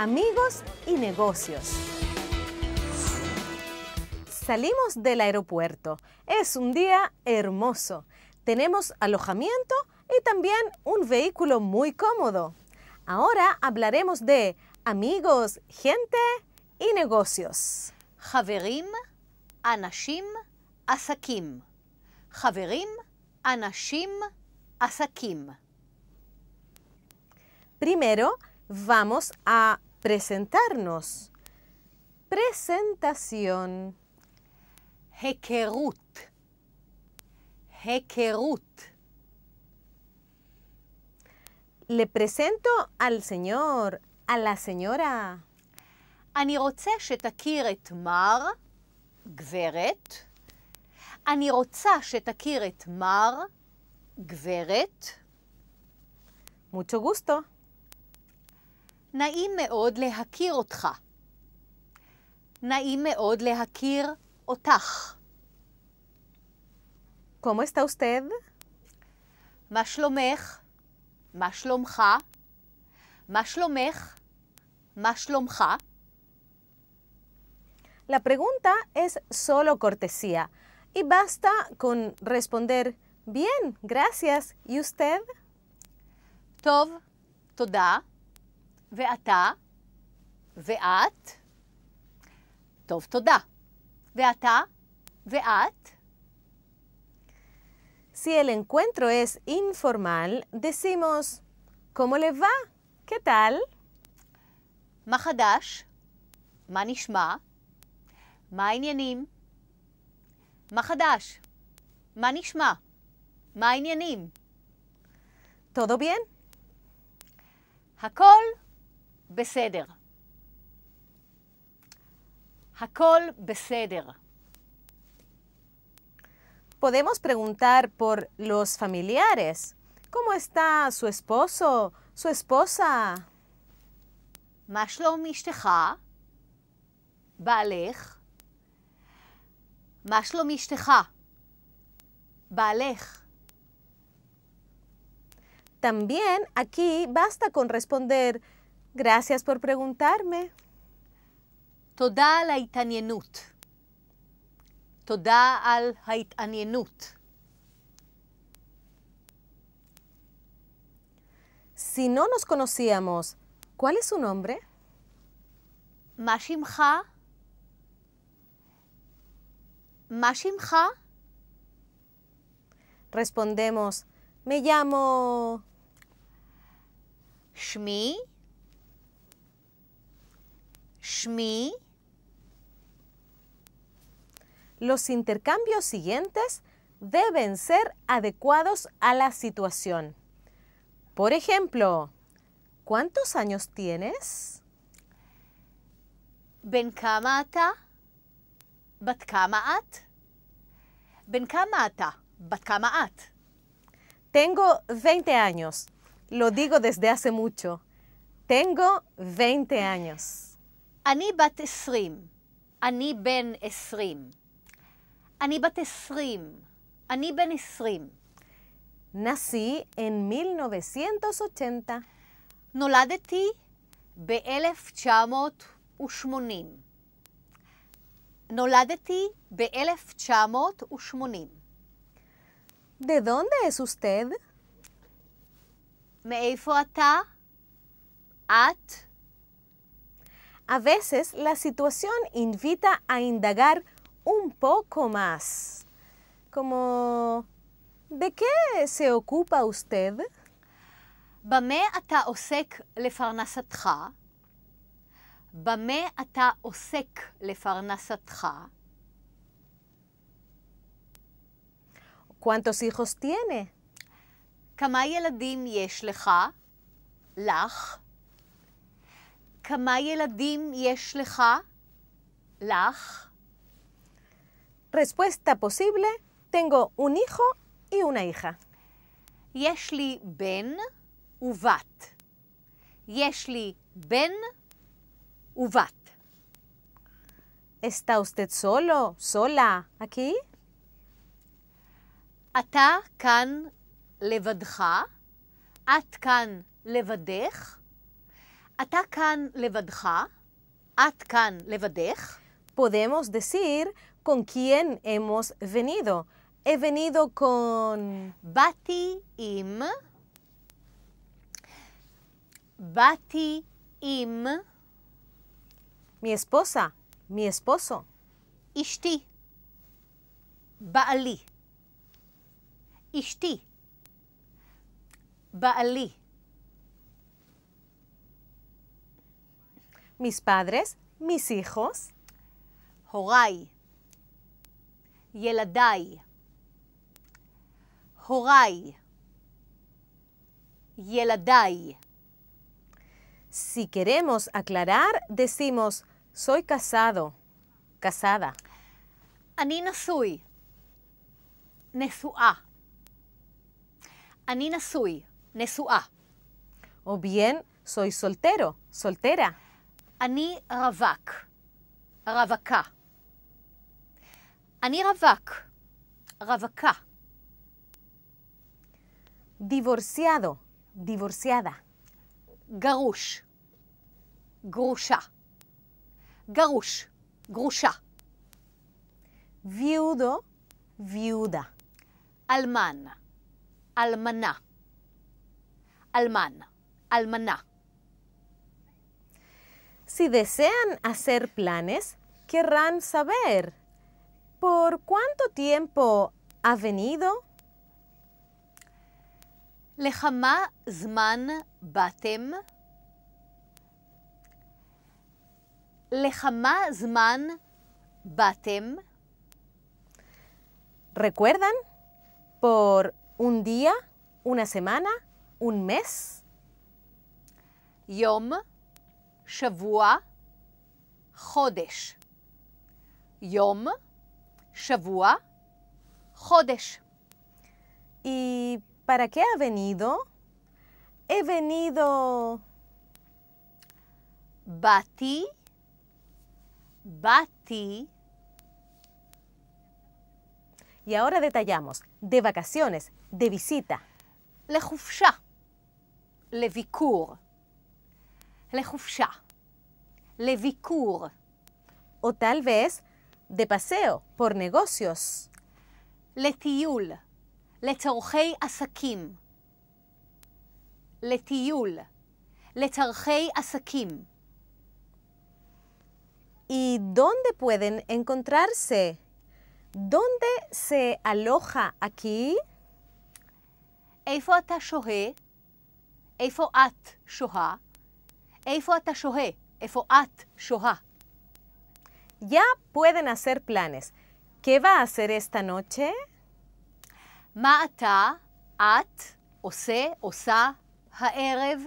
amigos y negocios. Salimos del aeropuerto. Es un día hermoso. Tenemos alojamiento y también un vehículo muy cómodo. Ahora hablaremos de amigos, gente y negocios. Javerim, anashim, asakim. Javerim, anashim, asakim. Primero, vamos a presentarnos presentación hekerut hekerut le presento al señor a la señora ani mar gveret ani mar gveret mucho gusto naime odle hakiotra. naime odle otach. ¿Cómo está usted? ma shlomoh? ma shlomah? ma ma la pregunta es solo cortesía y basta con responder bien, gracias y usted? tov toda. Veatá, veat. Si el encuentro es informal, decimos, ¿cómo le va? ¿Qué tal? Mahadash, Manishma, Mainyanim, Mahadash, Manishma, inyanim? ¿Todo bien? Hakol ¡Beseder! ¡Hakol בסדר. Podemos preguntar por los familiares. ¿Cómo está su esposo, su esposa? Mashlom שלום balech. Mashlom balech. También aquí basta con responder Gracias por preguntarme. Toda al itanienut. Toda al haitanienut. Si no nos conocíamos, ¿cuál es su nombre? Mashimha. Mashimha. Respondemos, me llamo... Shmi. Los intercambios siguientes deben ser adecuados a la situación. Por ejemplo, ¿cuántos años tienes? Tengo 20 años. Lo digo desde hace mucho. Tengo 20 años. אני בת עשרים. אני בן עשרים. אני בת עשרים. אני בן 20. נשיא נובסיינטוס אוטנטה. נולדתי ב-1980. נולדתי ב-1980. ¿De dónde es usted? מאיפה אתה? את? A veces la situación invita a indagar un poco más. Como, ¿de qué se ocupa usted? ¿Bame ata osek le ¿Bame ata osek le ¿Cuántos hijos tiene? ¿Kamayeladim yesh lecha? ¿Lach? כמה ילדים יש לך? לך? Respuesta posible, tengo un hijo y una hija. יש לי בן ובת. יש לי בן ובת. ¿Está usted solo, sola, aquí? אתה כאן לבדך, את כאן לבדך, אתה levadja Atkan את Podemos decir con quién hemos venido. He venido con... Bati im. Bati im. Mi esposa, mi esposo. Ishti. Baali. Ishti. Baali. mis padres, mis hijos. Jogai yeladai, hogai, yeladai. Si queremos aclarar, decimos, soy casado, casada. Anina sui. nesu'a. Anina sui. nesu'a. O bien, soy soltero, soltera. אני רווק. רווקה. אני רווק. רווקה. דיבורסיאדו. דיבורסיאדה. גרוש. גרושה. גרוש. גרושה. ויודו. ויודה. אלמן. אלמנה. אלמן. אלמנה. Si desean hacer planes, querrán saber por cuánto tiempo ha venido. man batem? ¿Le jamás zman batem? ¿Recuerdan? Por un día, una semana, un mes. ¿Yom? שבוע, חודש. Yom שבוע, חודש. ¿Y para qué ha venido? He venido... Bati, bati. Y ahora detallamos. De vacaciones, de visita. Le vicour. Le Levikur. Le Vicour, o tal vez de paseo por negocios. Le Tiul, Le Asakim. Le Tiul, Le Asakim. ¿Y dónde pueden encontrarse? ¿Dónde se aloja aquí? Efo at shoha. Efo at shoha. Ya pueden hacer planes. ¿Qué va a hacer esta noche? Ma ata at osa osa ha'rev.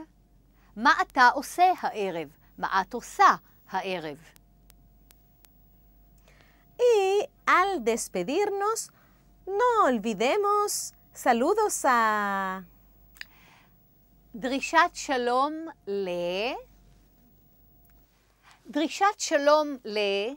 Ma ata osa ha'rev. Ma at osa ha'rev. Y al despedirnos, no olvidemos saludos a Drishat Shalom le דרישת שלום ל...